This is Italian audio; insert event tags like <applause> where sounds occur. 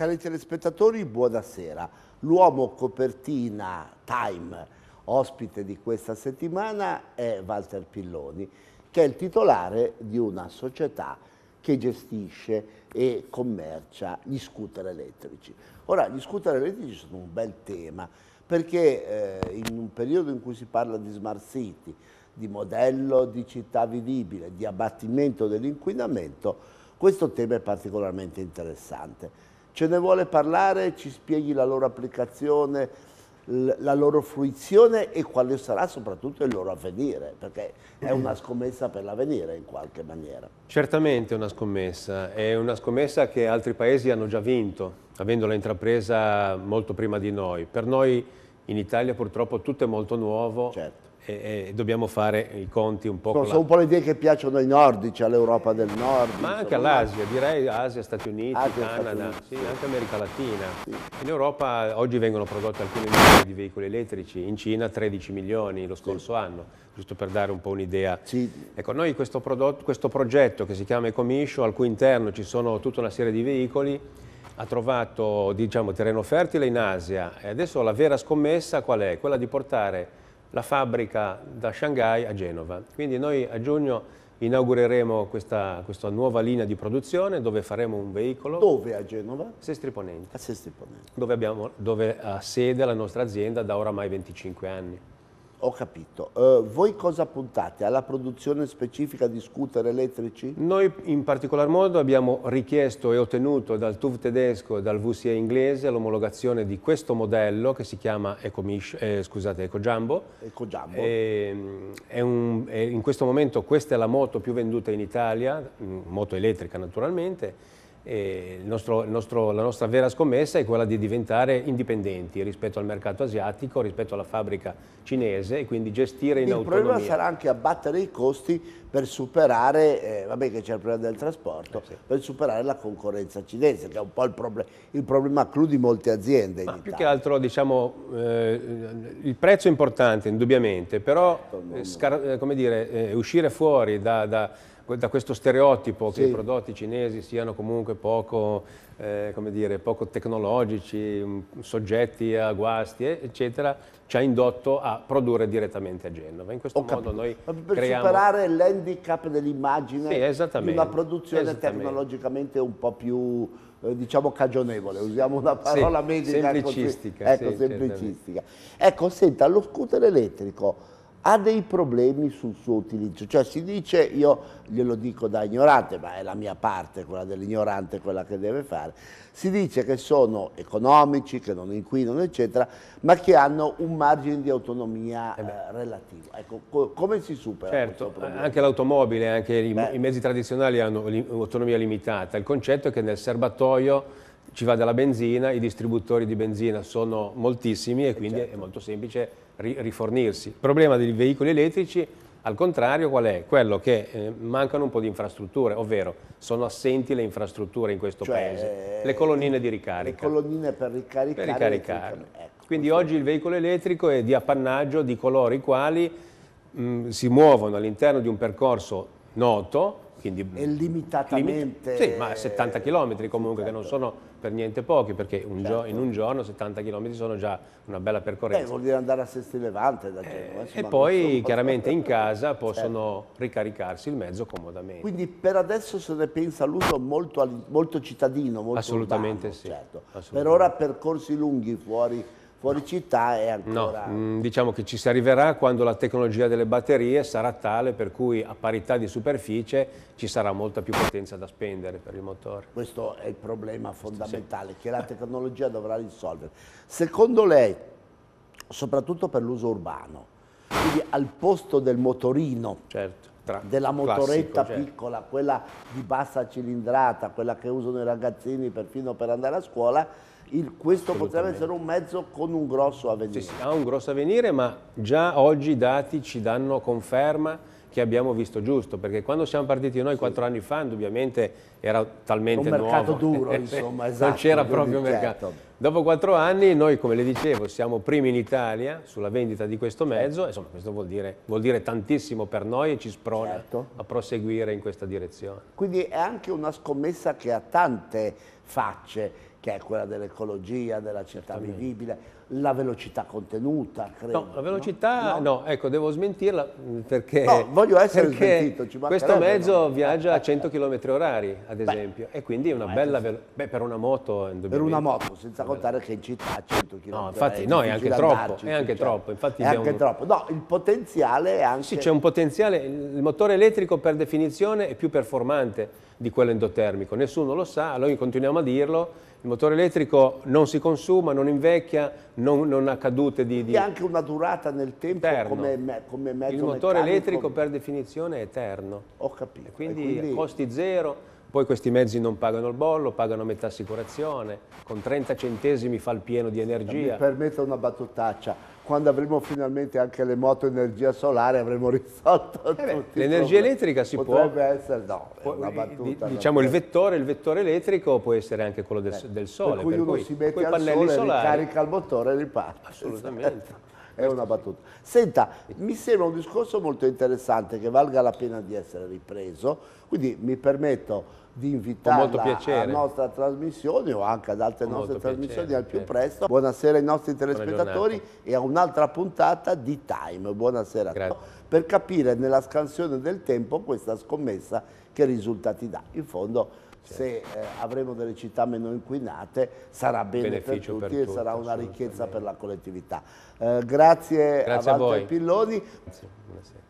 Cari telespettatori, buonasera. L'uomo copertina Time, ospite di questa settimana, è Walter Pilloni, che è il titolare di una società che gestisce e commercia gli scooter elettrici. Ora, gli scooter elettrici sono un bel tema, perché eh, in un periodo in cui si parla di smart city, di modello di città vivibile, di abbattimento dell'inquinamento, questo tema è particolarmente interessante ce ne vuole parlare, ci spieghi la loro applicazione, la loro fruizione e quale sarà soprattutto il loro avvenire, perché è una scommessa per l'avvenire in qualche maniera. Certamente è una scommessa, è una scommessa che altri paesi hanno già vinto, avendola intrapresa molto prima di noi. Per noi in Italia purtroppo tutto è molto nuovo. Certo e, e, dobbiamo fare i conti un po' Sono, con la... un po' le idee che piacciono ai nordici, cioè all'Europa del Nord. Ma anche all'Asia, direi Asia, Stati Uniti, Asia, Canada, Stati Uniti. Sì, anche America Latina. Sì. In Europa oggi vengono prodotti alcuni milioni di veicoli elettrici, in Cina 13 milioni lo scorso sì. anno, giusto per dare un po' un'idea. Ecco, noi questo, prodotto, questo progetto che si chiama Ecomission, al cui interno ci sono tutta una serie di veicoli, ha trovato diciamo, terreno fertile in Asia e adesso la vera scommessa qual è? Quella di portare la fabbrica da Shanghai a Genova. Quindi noi a giugno inaugureremo questa, questa, nuova linea di produzione dove faremo un veicolo. Dove a Genova? Sestriponente. A Sestriponente. Dove, abbiamo, dove ha sede la nostra azienda da oramai 25 anni. Ho capito. Uh, voi cosa puntate? Alla produzione specifica di scooter elettrici? Noi in particolar modo abbiamo richiesto e ottenuto dal TUV tedesco e dal VCA inglese l'omologazione di questo modello che si chiama Eco, eh, scusate, EcoJumbo. EcoJumbo. E, ehm, è un, è in questo momento questa è la moto più venduta in Italia, mm, moto elettrica naturalmente, nostro, nostro, la nostra vera scommessa è quella di diventare indipendenti rispetto al mercato asiatico, rispetto alla fabbrica cinese e quindi gestire in il autonomia. Il problema sarà anche abbattere i costi per superare, eh, vabbè che c'è il problema del trasporto, eh sì. per superare la concorrenza cinese che è un po' il, proble il problema clou di molte aziende. Ma più che altro diciamo eh, il prezzo è importante indubbiamente, però certo, eh, eh, dire, eh, uscire fuori da, da da questo stereotipo che i prodotti cinesi siano comunque poco, eh, dire, poco tecnologici, mm, soggetti a guasti, eccetera, ci ha indotto a produrre direttamente a Genova. In questo Ho modo capito. noi Ma per creiamo... superare l'handicap dell'immagine sì, di una produzione tecnologicamente un po' più eh, diciamo cagionevole, usiamo una parola sì, medica semplicistica, Ecco, sì, semplicistica. Ecco, senta, lo scooter elettrico ha dei problemi sul suo utilizzo, cioè si dice, io glielo dico da ignorante, ma è la mia parte, quella dell'ignorante, quella che deve fare, si dice che sono economici, che non inquinano, eccetera, ma che hanno un margine di autonomia eh, eh relativo. Ecco, co come si supera certo, Anche l'automobile, anche i, i mezzi tradizionali hanno autonomia limitata, il concetto è che nel serbatoio ci va della benzina, i distributori di benzina sono moltissimi e quindi certo. è molto semplice ri rifornirsi. Il problema dei veicoli elettrici al contrario qual è? Quello che eh, mancano un po' di infrastrutture, ovvero sono assenti le infrastrutture in questo cioè, paese, eh, le colonnine di ricarica. Le colonnine per ricaricare. Per ricaricare. Ecco, quindi oggi è. il veicolo elettrico è di appannaggio di coloro i quali mh, mm, si muovono all'interno di un percorso noto, quindi, è limitatamente... Limit sì, ma 70 km eh, comunque, certo. che non certo. sono per niente pochi, perché un certo. in un giorno 70 km sono già una bella percorrenza. Eh, vuol dire andare a Sesti Levante da Genova. Eh, e poi chiaramente in casa <laughs> certo. possono certo. ricaricarsi il mezzo comodamente. Quindi per adesso se ne pensa l'uso molto, molto, cittadino, molto Assolutamente urbano, sì. Certo. Assolutamente. Per ora percorsi lunghi fuori fuori città è ancora... No, mm, diciamo che ci si arriverà quando la tecnologia delle batterie sarà tale per cui a parità di superficie ci sarà molta più potenza da spendere per il motore. Questo è il problema fondamentale sì. che la tecnologia dovrà risolvere. Secondo lei, soprattutto per l'uso urbano, quindi al posto del motorino, certo. Astra. Della motoretta classico, certo. piccola, certo. quella di bassa cilindrata, quella che usano i ragazzini perfino per andare a scuola, il, questo potrebbe essere un mezzo con un grosso avvenire. Sì, sì, ha un grosso avvenire, ma già oggi i dati ci danno conferma che abbiamo visto giusto, perché quando siamo partiti noi sì. quattro anni fa, indubbiamente era talmente un nuovo. Un mercato duro, <laughs> insomma, esatto. Non c'era esatto, proprio un certo. mercato. Certo. Dopo quattro anni noi, come le dicevo, siamo primi in Italia sulla vendita di questo mezzo, insomma questo vuol dire, vuol dire tantissimo per noi e ci sprona certo. a proseguire in questa direzione. Quindi è anche una scommessa che ha tante facce, che è quella dell'ecologia, della città Certamente. vivibile, la velocità contenuta, credo. No, la velocità, no, no ecco, devo smentirla mm, perché... No, voglio essere smentito, ci Questo mezzo no. viaggia a 100 km orari, ad esempio, beh, e quindi è una bella... Ve- beh, per una moto... Per una moto, senza contare che in città a 100 km. No, infatti, no, è anche troppo. è anche cioè, troppo. Infatti è abbiamo... anche troppo. No, il potenziale è anche. Sì, c'è un potenziale. Il motore elettrico, per definizione, è più performante di quello endotermico. Nessuno lo sa, noi continuiamo a dirlo. Il motore elettrico non si consuma, non invecchia, non, non ha cadute di, di... E anche una durata nel tempo eterno. come, me, come mezzo Il motore meccanico... elettrico per definizione è eterno. Ho capito. E quindi, e quindi... costi zero poi questi mezzi non pagano il bollo, pagano metà assicurazione, con 30 centesimi fa il pieno di energia. Mi permetta una battutaccia, quando avremo finalmente anche le moto energia solare avremo risolto eh beh, L'energia elettrica si Potrebbe può... Potrebbe essere, no, può, una battuta. Diciamo il vettore, il vettore, elettrico può essere anche quello del, eh, del sole. Per cui per uno cui, si mette al sole, solari, ricarica il motore e riparte. Assolutamente. Esatto è una battuta. Senta, mi sembra un discorso molto interessante che valga la pena di essere ripreso, quindi mi permetto di invitarla alla nostra trasmissione o anche ad altre Con nostre trasmissioni piacere, al più presto. Buonasera ai nostri telespettatori e a un'altra puntata di Time. Buonasera Grazie. a tutti. Per capire nella scansione del tempo questa scommessa che risultati dà. In fondo se eh, avremo delle città meno inquinate sarà bene per tutti per e sarà una ricchezza per la collettività. Eh, grazie, grazie a Walter Pilloni. Grazie,